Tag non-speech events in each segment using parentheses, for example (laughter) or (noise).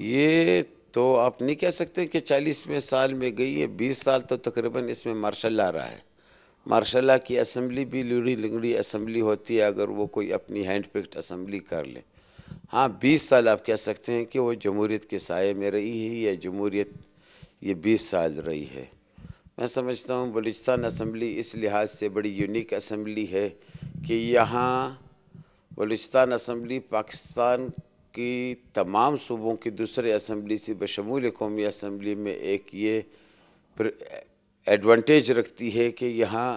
ये तो आप नहीं कह सकते कि चालीसवें साल में गई है बीस साल तो तकरीबन इसमें मार्शल आ रहा है मार्शाला की असम्बली भी लुड़ी लंगड़ी असम्बली होती है अगर वो कोई अपनी हैंड पिक्ड असम्बली कर ले हाँ बीस साल आप कह सकते हैं कि वो जमहूरीत के साय में रही है या जमहूरीत ये बीस साल रही है मैं समझता हूँ बलूचिस्तान असम्बली इस लिहाज से बड़ी यूनिक असम्बली है कि यहाँ बलूचिस्तान असम्बली पाकिस्तान कि तमाम सूबों की दूसरे असम्बली से बशमूल कौमी असम्बली में एक ये एडवांटेज रखती है कि यहाँ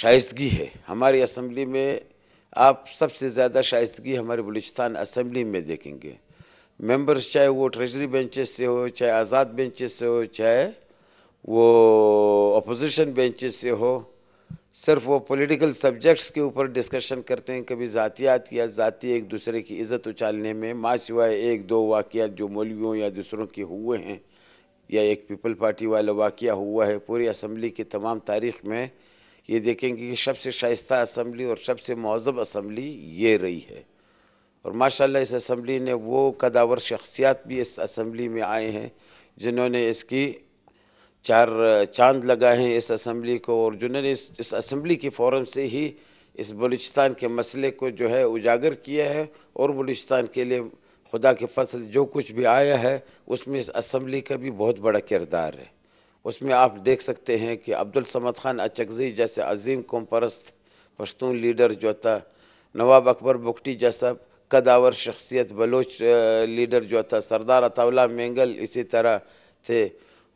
शाइस्तगी है हमारी असम्बली में आप सबसे ज़्यादा शाइस्तगी हमारे बलूचिस्तान असम्बली में देखेंगे मेंबर्स चाहे वो ट्रेजरी बेंचेस से हो चाहे आज़ाद बेंचेस से हो चाहे वो अपोजिशन बेंचेस से हो सिर्फ वो पॉलिटिकल सब्जेक्ट्स के ऊपर डिस्कशन करते हैं कभी ज़ातियात या ज़ाती एक दूसरे की इज़्ज़त उछालने में माँ सिवाय एक दो वाक़ जो मौलवियों या दूसरों के हुए हैं या एक पीपल पार्टी वाला वाक़ हुआ है पूरी असम्बली की तमाम तारीख में ये देखेंगे कि सबसे शाइस्त असम्बली और सबसे महजब असम्बली ये रही है और माशाल्लाह इस असम्बली ने वो कदावर शख्सियात भी इस असम्बली में आए हैं जिन्होंने इसकी चार चांद लगाए हैं इस असम्बली को और जिन्होंने इस, इस असम्बली के फोरम से ही इस बलूचिस्तान के मसले को जो है उजागर किया है और बलूचिस्तान के लिए खुदा के फसल जो कुछ भी आया है उसमें इस असम्बली का भी बहुत बड़ा किरदार है उसमें आप देख सकते हैं कि अब्दुल समद खान अचगजी जैसे अजीम कौम परस्त पश्तून लीडर जो था नवाब अकबर बुगटी जैसा कदावर शख्सियत बलोच लीडर जो था सरदार अताउल्ला मेंगल इसी तरह थे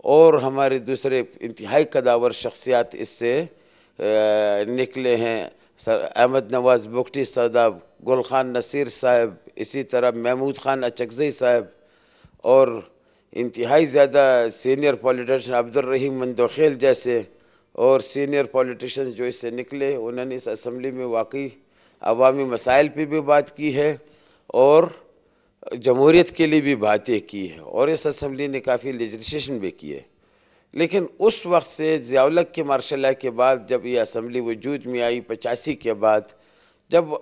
और हमारे दूसरे इंतहाई कदावर शख्सियात इससे निकले हैं सर अहमद नवाज़ बुख्टी साहब गुल खान नसीर साहब इसी तरह महमूद खान अचकजई साहब और इंतहाई ज़्यादा सीनियर पॉलिटिशन अब्दुलरहीम मंदोखेल जैसे और सीनियर पॉलिटिशन जो इससे निकले उन्होंने इस असम्बली में वाकई अवामी मसाइल पर भी बात की है और जमहूरीत के लिए भी बातें की हैं और इस असम्बली ने काफ़ी लजिस्ट्रेशन भी की है लेकिन उस वक्त से जियालक के मार्शल के बाद जब ये असम्बली वजूद में आई पचासी के बाद जब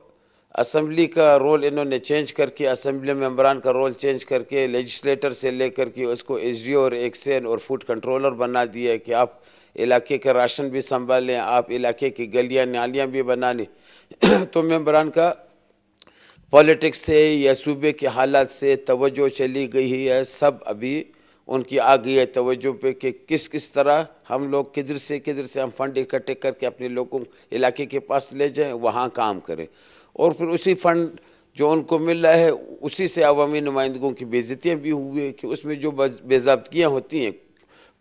असम्बली का रोल इन्होंने चेंज करके असम्बली मम्बरान का रोल चेंज करके लेजिस्लेटर से लेकर के उसको एस डी और एक्सन और फूड कंट्रोलर बना दिया कि आप इलाके का राशन भी संभालें आप इलाके की गलियाँ नालियाँ भी बना लें (clears throat) तो मम्बरान का पॉलिटिक्स से या सूबे के हालात से तवज्जो चली गई है सब अभी उनकी आ गई है तवज्जो पे कि किस किस तरह हम लोग किधर से किधर से हम फंड इकट्ठे करके अपने लोगों इलाके के पास ले जाएं वहाँ काम करें और फिर उसी फंड जो उनको मिल रहा है उसी से अवामी नुमाइंदों की बेजतियाँ भी हुई कि उसमें जो बेजाबगियाँ होती हैं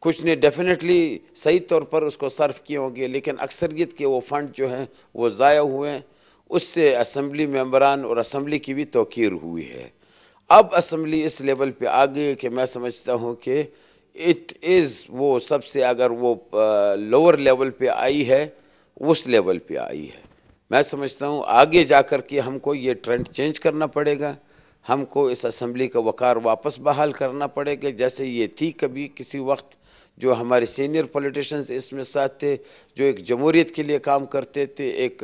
कुछ ने डेफिनेटली सही तौर पर उसको सर्व किए होंगे लेकिन अक्सरियत के वो फ़ंड जो हैं वो ज़ाया हुए हैं उससे असम्बली मम्बरान और असम्बली की भी तोकीर हुई है अब असम्बली इस लेवल पे आ गई कि मैं समझता हूँ कि इट इज़ वो सबसे अगर वो लोअर लेवल पे आई है उस लेवल पे आई है मैं समझता हूँ आगे जा कर के हमको ये ट्रेंड चेंज करना पड़ेगा हमको इस असम्बली का वक़ार वापस बहाल करना पड़ेगा जैसे ये थी कभी किसी वक्त जो हमारे सीनियर पॉलिटिशन्स इसमें साथ थे जो एक जमहूरीत के लिए काम करते थे एक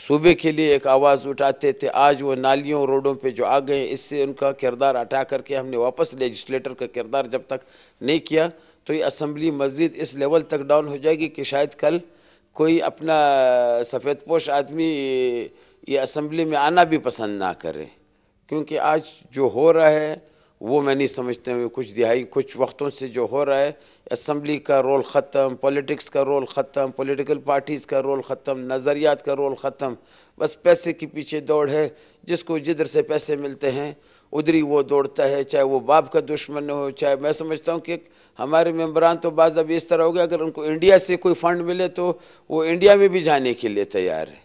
सूबे के लिए एक आवाज़ उठाते थे आज वो नालियों रोडों पे जो आ गए इससे उनका किरदार हटा करके हमने वापस लेजिस्लेटर का किरदार जब तक नहीं किया तो ये असम्बली मस्जिद इस लेवल तक डाउन हो जाएगी कि शायद कल कोई अपना सफ़ेद पोश आदमी ये असम्बली में आना भी पसंद ना करे क्योंकि आज जो हो रहा है वो मैं नहीं समझते हुए कुछ दिहाई कुछ वक्तों से जो हो रहा है असम्बली का रोल ख़त्म पॉलिटिक्स का रोल ख़त्म पॉलिटिकल पार्टीज़ का रोल ख़त्म नज़रियात का रोल ख़त्म बस पैसे के पीछे दौड़ है जिसको जिधर से पैसे मिलते हैं उधरी वो दौड़ता है चाहे वो बाप का दुश्मन हो चाहे मैं समझता हूँ कि हमारे मेम्बरान तो बाज़ अभी इस तरह हो गया अगर उनको इंडिया से कोई फ़ंड मिले तो वो इंडिया में भी जाने के लिए तैयार है